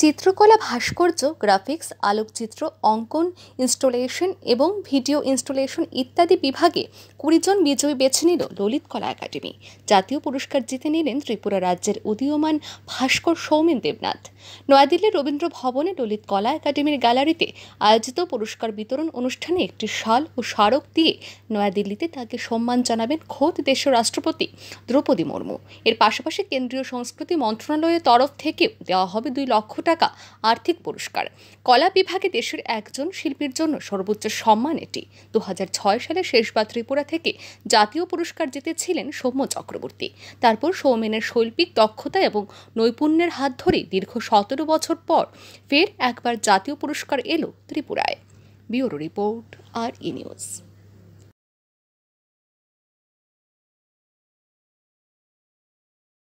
চিত্রকলা ভাস্কর্য গ্রাফিক্স আলোকচিত্র অঙ্কন ইনস্টলেশন এবং ভিডিও ইনস্টলেশন ইত্যাদি বিভাগে কুড়িজন বিজয়ী বেছে নিল ললিত কলা একাডেমি জাতীয় পুরস্কার জিতে নিলেন ত্রিপুরা রাজ্যের উদীয়মান ভাস্কর সৌমেন দেবনাথ নয়াদিল্লির রবীন্দ্র ভবনে ললিত কলা একাডেমির গ্যালারিতে আয়োজিত পুরস্কার বিতরণ অনুষ্ঠানে একটি শাল ও স্মারক দিয়ে নয়াদিল্লিতে তাকে সম্মান জানাবেন খোদ দেশের রাষ্ট্রপতি দ্রৌপদী মুর্মু এর পাশাপাশি কেন্দ্রীয় সংস্কৃতি মন্ত্রণালয়ের তরফ থেকেও দেওয়া হবে দুই লক্ষ টাকা আর্থিক পুরস্কার কলা বিভাগে দেশের একজন শিল্পীর জন্য সর্বোচ্চ সম্মান এটি দু সালে শেষবার ত্রিপুরা থেকে জাতীয় পুরস্কার জিতেছিলেন সৌম্য চক্রবর্তী তারপর সৌমেনের শৈল্পিক দক্ষতা এবং নৈপুণ্যের হাত ধরে দীর্ঘ সতেরো বছর পর ফের একবার জাতীয় পুরস্কার এলো ত্রিপুরায় ব্যুরো রিপোর্ট আর ই নিউজ